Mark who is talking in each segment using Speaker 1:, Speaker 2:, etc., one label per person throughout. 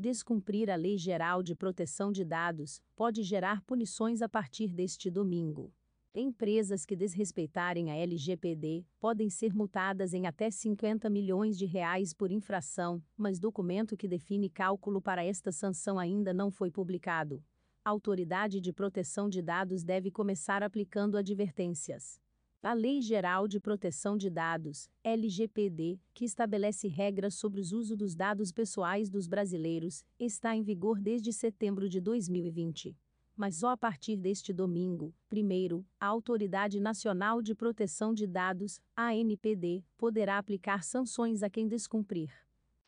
Speaker 1: Descumprir a Lei Geral de Proteção de Dados pode gerar punições a partir deste domingo. Empresas que desrespeitarem a LGPD podem ser multadas em até 50 milhões de reais por infração, mas documento que define cálculo para esta sanção ainda não foi publicado. A Autoridade de Proteção de Dados deve começar aplicando advertências. A Lei Geral de Proteção de Dados, LGPD, que estabelece regras sobre o uso dos dados pessoais dos brasileiros, está em vigor desde setembro de 2020. Mas só a partir deste domingo, primeiro, a Autoridade Nacional de Proteção de Dados, ANPD, poderá aplicar sanções a quem descumprir.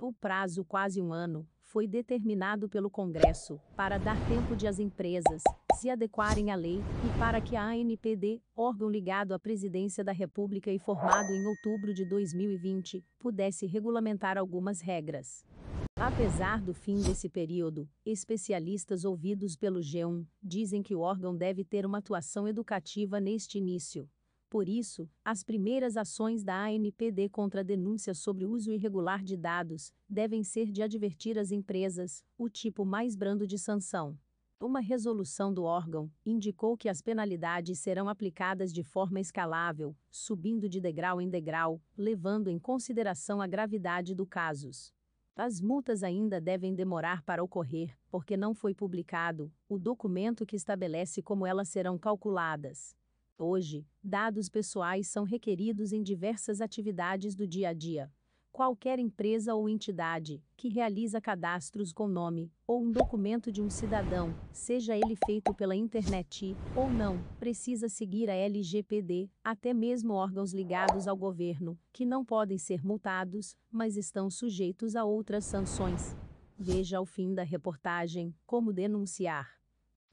Speaker 1: O prazo, quase um ano, foi determinado pelo Congresso, para dar tempo de as empresas se adequarem à lei e para que a ANPD, órgão ligado à Presidência da República e formado em outubro de 2020, pudesse regulamentar algumas regras. Apesar do fim desse período, especialistas ouvidos pelo G1 dizem que o órgão deve ter uma atuação educativa neste início. Por isso, as primeiras ações da ANPD contra a denúncia sobre uso irregular de dados devem ser de advertir as empresas, o tipo mais brando de sanção. Uma resolução do órgão indicou que as penalidades serão aplicadas de forma escalável, subindo de degrau em degrau, levando em consideração a gravidade do caso. As multas ainda devem demorar para ocorrer, porque não foi publicado o documento que estabelece como elas serão calculadas. Hoje, dados pessoais são requeridos em diversas atividades do dia a dia. Qualquer empresa ou entidade que realiza cadastros com nome ou um documento de um cidadão, seja ele feito pela internet ou não, precisa seguir a LGPD, até mesmo órgãos ligados ao governo, que não podem ser multados, mas estão sujeitos a outras sanções. Veja ao fim da reportagem como denunciar.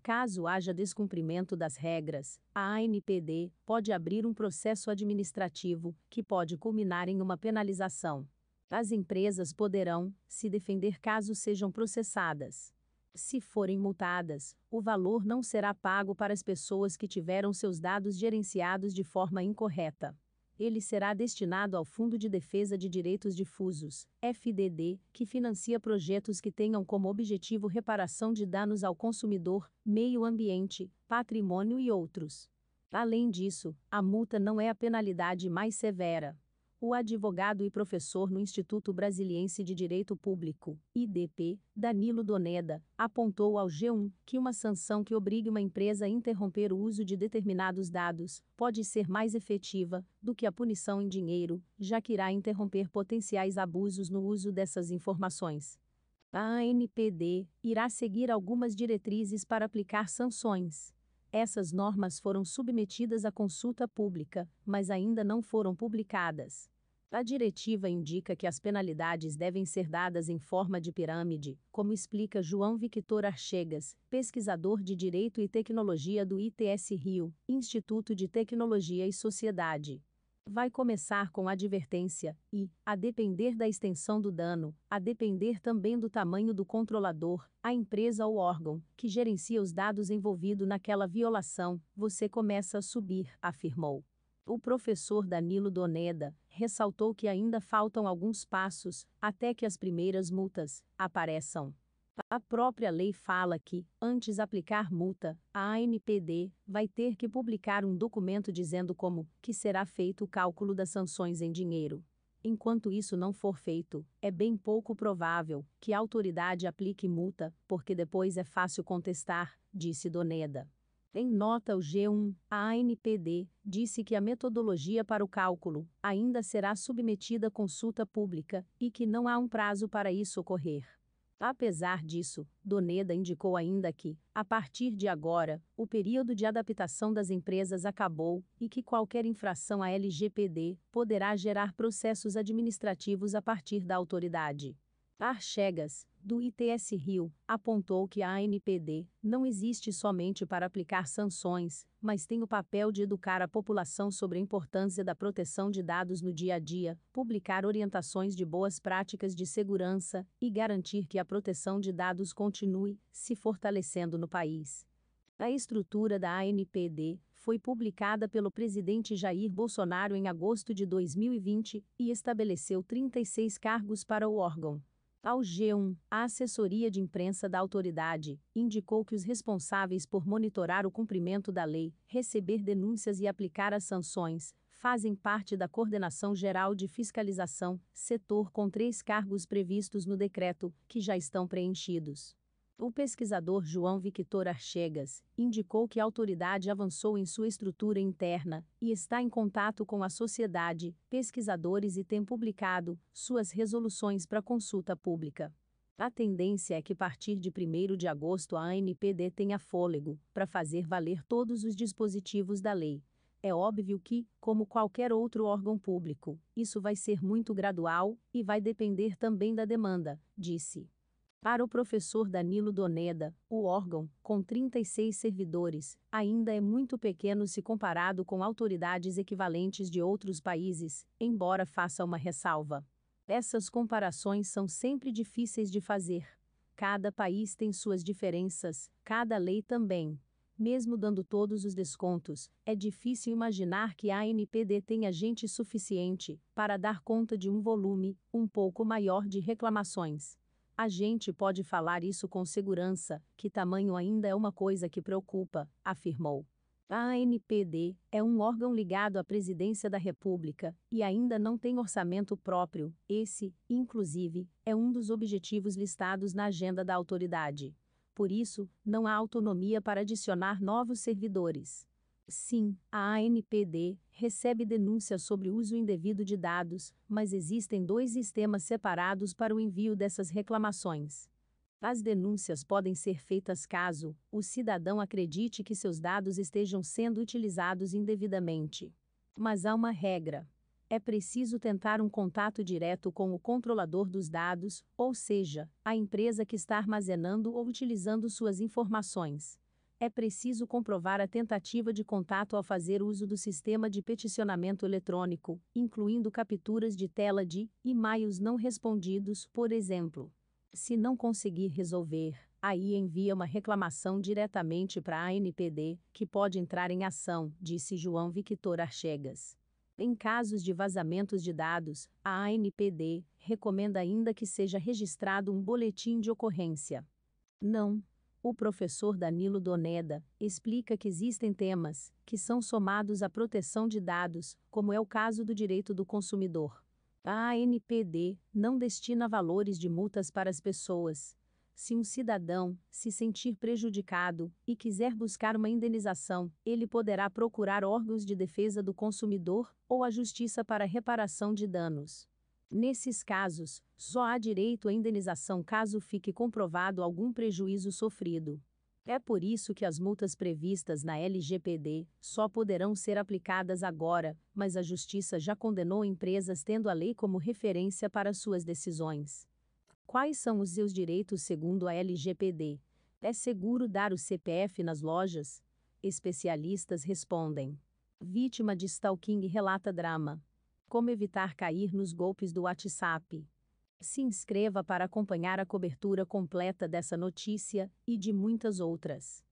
Speaker 1: Caso haja descumprimento das regras, a ANPD pode abrir um processo administrativo, que pode culminar em uma penalização. As empresas poderão se defender caso sejam processadas. Se forem multadas, o valor não será pago para as pessoas que tiveram seus dados gerenciados de forma incorreta ele será destinado ao Fundo de Defesa de Direitos Difusos, FDD, que financia projetos que tenham como objetivo reparação de danos ao consumidor, meio ambiente, patrimônio e outros. Além disso, a multa não é a penalidade mais severa o advogado e professor no Instituto Brasiliense de Direito Público, IDP, Danilo Doneda, apontou ao G1 que uma sanção que obrigue uma empresa a interromper o uso de determinados dados pode ser mais efetiva do que a punição em dinheiro, já que irá interromper potenciais abusos no uso dessas informações. A ANPD irá seguir algumas diretrizes para aplicar sanções essas normas foram submetidas à consulta pública, mas ainda não foram publicadas. A diretiva indica que as penalidades devem ser dadas em forma de pirâmide, como explica João Victor Archegas, pesquisador de Direito e Tecnologia do ITS Rio, Instituto de Tecnologia e Sociedade vai começar com advertência e, a depender da extensão do dano, a depender também do tamanho do controlador, a empresa ou órgão que gerencia os dados envolvido naquela violação, você começa a subir, afirmou. O professor Danilo Doneda ressaltou que ainda faltam alguns passos até que as primeiras multas apareçam. A própria lei fala que, antes aplicar multa, a ANPD vai ter que publicar um documento dizendo como que será feito o cálculo das sanções em dinheiro. Enquanto isso não for feito, é bem pouco provável que a autoridade aplique multa, porque depois é fácil contestar, disse Doneda. Em nota o G1, a ANPD disse que a metodologia para o cálculo ainda será submetida à consulta pública e que não há um prazo para isso ocorrer. Apesar disso, Doneda indicou ainda que, a partir de agora, o período de adaptação das empresas acabou e que qualquer infração à LGPD poderá gerar processos administrativos a partir da autoridade. Archegas, do ITS Rio, apontou que a ANPD não existe somente para aplicar sanções, mas tem o papel de educar a população sobre a importância da proteção de dados no dia a dia, publicar orientações de boas práticas de segurança e garantir que a proteção de dados continue se fortalecendo no país. A estrutura da ANPD foi publicada pelo presidente Jair Bolsonaro em agosto de 2020 e estabeleceu 36 cargos para o órgão. Ao G1, a assessoria de imprensa da autoridade indicou que os responsáveis por monitorar o cumprimento da lei, receber denúncias e aplicar as sanções fazem parte da Coordenação Geral de Fiscalização, setor com três cargos previstos no decreto, que já estão preenchidos. O pesquisador João Victor Archegas indicou que a autoridade avançou em sua estrutura interna e está em contato com a sociedade, pesquisadores e tem publicado suas resoluções para consulta pública. A tendência é que, a partir de 1 de agosto, a ANPD tenha fôlego para fazer valer todos os dispositivos da lei. É óbvio que, como qualquer outro órgão público, isso vai ser muito gradual e vai depender também da demanda, disse. Para o professor Danilo Doneda, o órgão, com 36 servidores, ainda é muito pequeno se comparado com autoridades equivalentes de outros países, embora faça uma ressalva. Essas comparações são sempre difíceis de fazer. Cada país tem suas diferenças, cada lei também. Mesmo dando todos os descontos, é difícil imaginar que a ANPD tenha gente suficiente para dar conta de um volume um pouco maior de reclamações. A gente pode falar isso com segurança, que tamanho ainda é uma coisa que preocupa, afirmou. A ANPD é um órgão ligado à Presidência da República e ainda não tem orçamento próprio. Esse, inclusive, é um dos objetivos listados na agenda da autoridade. Por isso, não há autonomia para adicionar novos servidores. Sim, a ANPD recebe denúncias sobre uso indevido de dados, mas existem dois sistemas separados para o envio dessas reclamações. As denúncias podem ser feitas caso o cidadão acredite que seus dados estejam sendo utilizados indevidamente. Mas há uma regra. É preciso tentar um contato direto com o controlador dos dados, ou seja, a empresa que está armazenando ou utilizando suas informações é preciso comprovar a tentativa de contato ao fazer uso do sistema de peticionamento eletrônico, incluindo capturas de tela de e-mails não respondidos, por exemplo. Se não conseguir resolver, aí envia uma reclamação diretamente para a ANPD, que pode entrar em ação, disse João Victor Archegas. Em casos de vazamentos de dados, a ANPD recomenda ainda que seja registrado um boletim de ocorrência. Não, o professor Danilo Doneda explica que existem temas que são somados à proteção de dados, como é o caso do direito do consumidor. A ANPD não destina valores de multas para as pessoas. Se um cidadão se sentir prejudicado e quiser buscar uma indenização, ele poderá procurar órgãos de defesa do consumidor ou a justiça para reparação de danos. Nesses casos, só há direito à indenização caso fique comprovado algum prejuízo sofrido. É por isso que as multas previstas na LGPD só poderão ser aplicadas agora, mas a Justiça já condenou empresas tendo a lei como referência para suas decisões. Quais são os seus direitos segundo a LGPD? É seguro dar o CPF nas lojas? Especialistas respondem. Vítima de stalking relata drama. Como evitar cair nos golpes do WhatsApp? Se inscreva para acompanhar a cobertura completa dessa notícia e de muitas outras.